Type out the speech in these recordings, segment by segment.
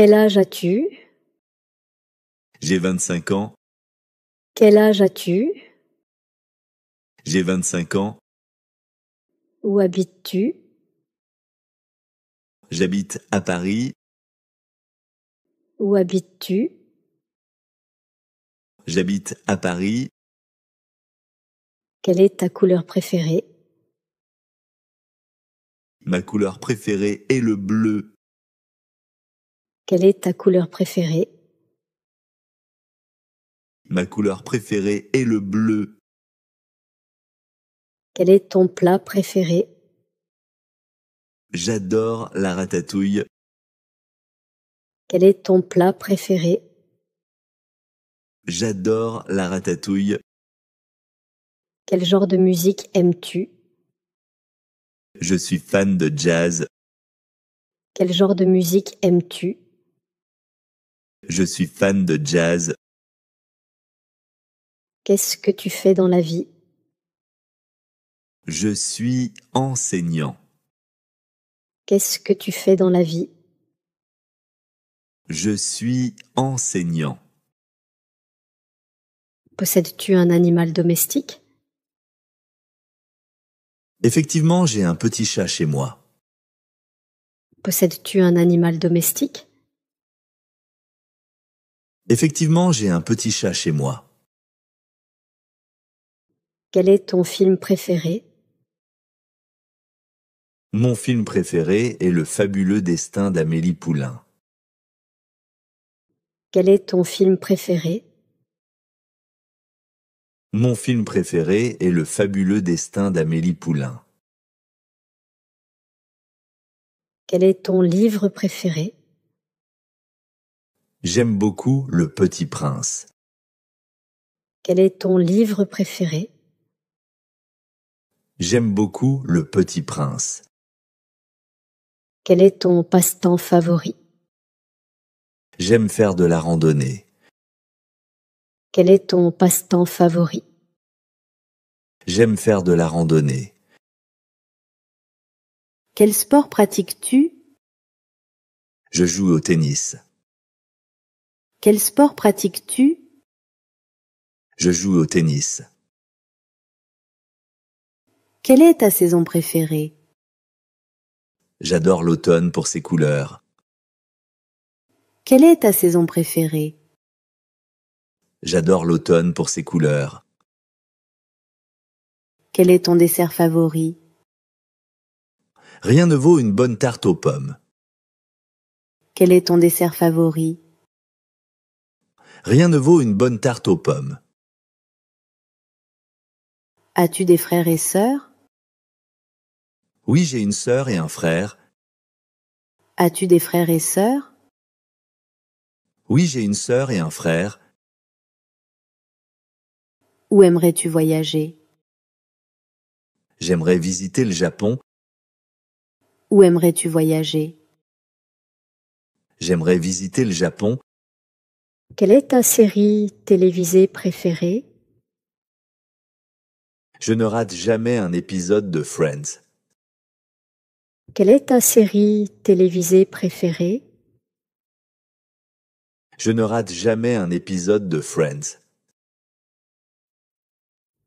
Quel âge as-tu J'ai 25 ans. Quel âge as-tu J'ai 25 ans. Où habites-tu J'habite à Paris. Où habites-tu J'habite à Paris. Quelle est ta couleur préférée Ma couleur préférée est le bleu. Quelle est ta couleur préférée Ma couleur préférée est le bleu. Quel est ton plat préféré J'adore la ratatouille. Quel est ton plat préféré J'adore la ratatouille. Quel genre de musique aimes-tu Je suis fan de jazz. Quel genre de musique aimes-tu je suis fan de jazz. Qu'est-ce que tu fais dans la vie Je suis enseignant. Qu'est-ce que tu fais dans la vie Je suis enseignant. Possèdes-tu un animal domestique Effectivement, j'ai un petit chat chez moi. Possèdes-tu un animal domestique Effectivement, j'ai un petit chat chez moi. Quel est ton film préféré Mon film préféré est Le fabuleux destin d'Amélie Poulain. Quel est ton film préféré Mon film préféré est Le fabuleux destin d'Amélie Poulain. Quel est ton livre préféré J'aime beaucoup Le Petit Prince. Quel est ton livre préféré J'aime beaucoup Le Petit Prince. Quel est ton passe-temps favori J'aime faire de la randonnée. Quel est ton passe-temps favori J'aime faire de la randonnée. Quel sport pratiques-tu Je joue au tennis. Quel sport pratiques-tu Je joue au tennis. Quelle est ta saison préférée J'adore l'automne pour ses couleurs. Quelle est ta saison préférée J'adore l'automne pour ses couleurs. Quel est ton dessert favori Rien ne vaut une bonne tarte aux pommes. Quel est ton dessert favori rien ne vaut une bonne tarte aux pommes. As-tu des frères et sœurs Oui, j'ai une sœur et un frère. As-tu des frères et sœurs Oui, j'ai une sœur et un frère. Où aimerais-tu voyager J'aimerais visiter le Japon. Où aimerais-tu voyager J'aimerais visiter le Japon. Quelle est ta série télévisée préférée Je ne rate jamais un épisode de Friends. Quelle est ta série télévisée préférée Je ne rate jamais un épisode de Friends.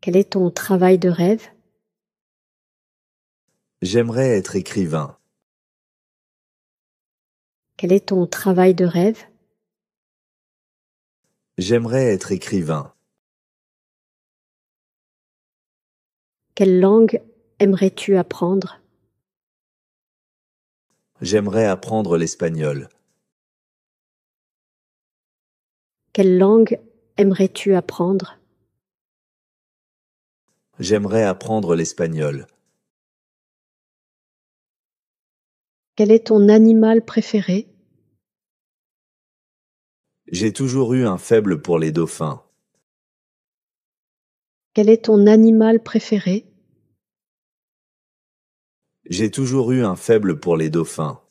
Quel est ton travail de rêve J'aimerais être écrivain. Quel est ton travail de rêve J'aimerais être écrivain. Quelle langue aimerais-tu apprendre J'aimerais apprendre l'espagnol. Quelle langue aimerais-tu apprendre J'aimerais apprendre l'espagnol. Quel est ton animal préféré j'ai toujours eu un faible pour les dauphins. Quel est ton animal préféré J'ai toujours eu un faible pour les dauphins.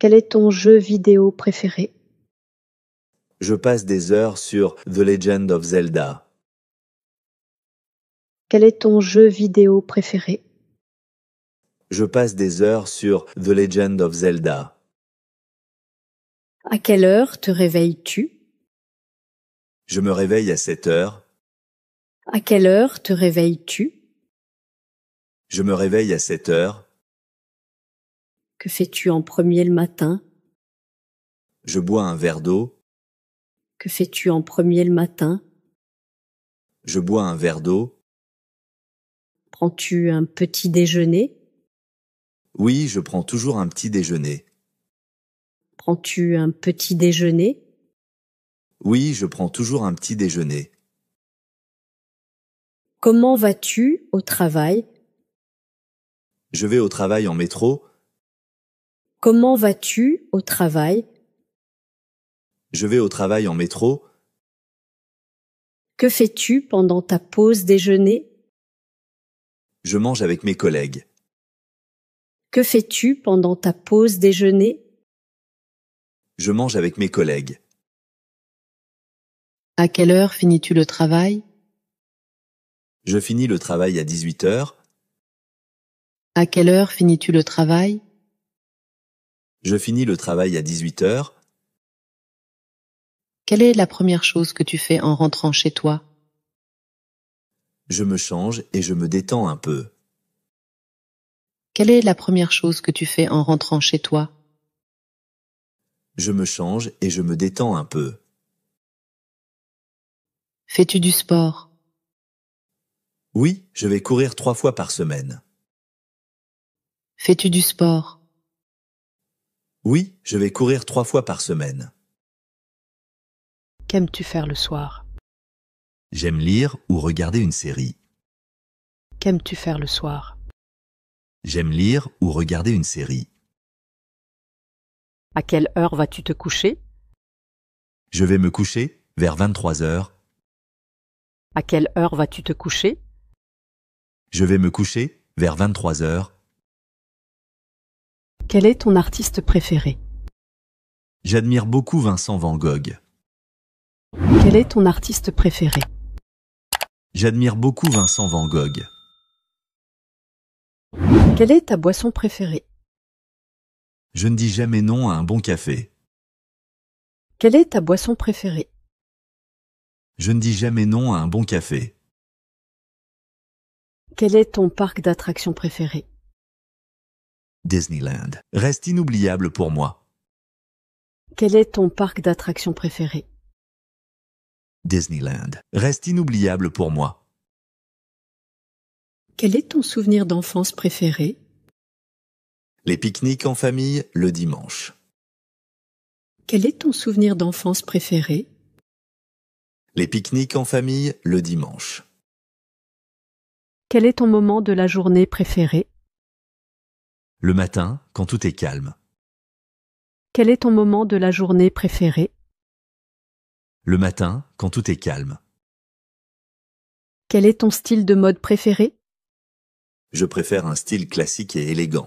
Quel est ton jeu vidéo préféré Je passe des heures sur The Legend of Zelda. Quel est ton jeu vidéo préféré Je passe des heures sur The Legend of Zelda. À quelle heure te réveilles-tu Je me réveille à 7 heures. À quelle heure te réveilles-tu Je me réveille à 7 heures. Que fais-tu en premier le matin Je bois un verre d'eau. Que fais-tu en premier le matin Je bois un verre d'eau. Prends-tu un petit déjeuner Oui, je prends toujours un petit déjeuner. Prends-tu un petit déjeuner Oui, je prends toujours un petit déjeuner. Comment vas-tu au travail Je vais au travail en métro. Comment vas-tu au travail Je vais au travail en métro. Que fais-tu pendant ta pause déjeuner Je mange avec mes collègues. Que fais-tu pendant ta pause déjeuner je mange avec mes collègues. À quelle heure finis-tu le travail Je finis le travail à 18 heures. À quelle heure finis-tu le travail Je finis le travail à 18 heures. Quelle est la première chose que tu fais en rentrant chez toi Je me change et je me détends un peu. Quelle est la première chose que tu fais en rentrant chez toi je me change et je me détends un peu. Fais-tu du sport Oui, je vais courir trois fois par semaine. Fais-tu du sport Oui, je vais courir trois fois par semaine. Qu'aimes-tu faire le soir J'aime lire ou regarder une série. Qu'aimes-tu faire le soir J'aime lire ou regarder une série. À quelle heure vas-tu te coucher Je vais me coucher vers 23 heures. À quelle heure vas-tu te coucher Je vais me coucher vers 23 heures. Quel est ton artiste préféré J'admire beaucoup Vincent Van Gogh. Quel est ton artiste préféré J'admire beaucoup Vincent Van Gogh. Quelle est ta boisson préférée je ne dis jamais non à un bon café. Quelle est ta boisson préférée Je ne dis jamais non à un bon café. Quel est ton parc d'attractions préféré Disneyland reste inoubliable pour moi. Quel est ton parc d'attractions préféré Disneyland reste inoubliable pour moi. Quel est ton souvenir d'enfance préféré les pique-niques en famille le dimanche. Quel est ton souvenir d'enfance préféré Les pique-niques en famille le dimanche. Quel est ton moment de la journée préféré Le matin, quand tout est calme. Quel est ton moment de la journée préféré Le matin, quand tout est calme. Quel est ton style de mode préféré Je préfère un style classique et élégant.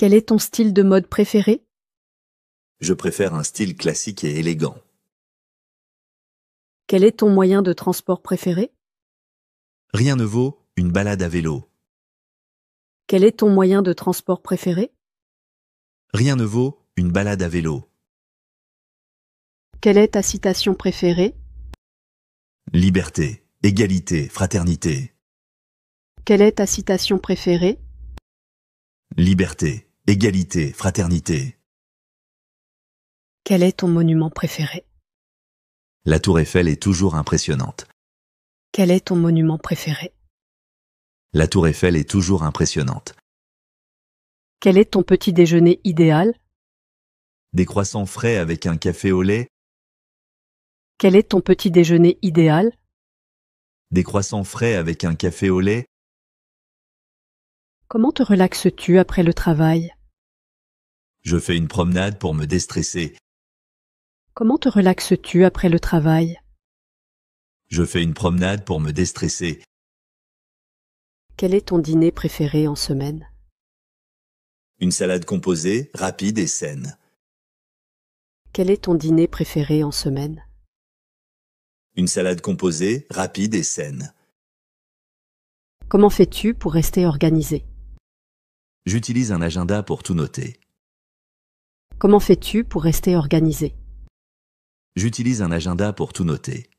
Quel est ton style de mode préféré Je préfère un style classique et élégant. Quel est ton moyen de transport préféré Rien ne vaut une balade à vélo. Quel est ton moyen de transport préféré Rien ne vaut une balade à vélo. Quelle est ta citation préférée Liberté, égalité, fraternité. Quelle est ta citation préférée Liberté, égalité, fraternité. Quel est ton monument préféré La tour Eiffel est toujours impressionnante. Quel est ton monument préféré La tour Eiffel est toujours impressionnante. Quel est ton petit déjeuner idéal Des croissants frais avec un café au lait. Quel est ton petit déjeuner idéal Des croissants frais avec un café au lait. Comment te relaxes-tu après le travail je fais une promenade pour me déstresser. Comment te relaxes-tu après le travail Je fais une promenade pour me déstresser. Quel est ton dîner préféré en semaine Une salade composée, rapide et saine. Quel est ton dîner préféré en semaine Une salade composée, rapide et saine. Comment fais-tu pour rester organisé J'utilise un agenda pour tout noter. Comment fais-tu pour rester organisé J'utilise un agenda pour tout noter.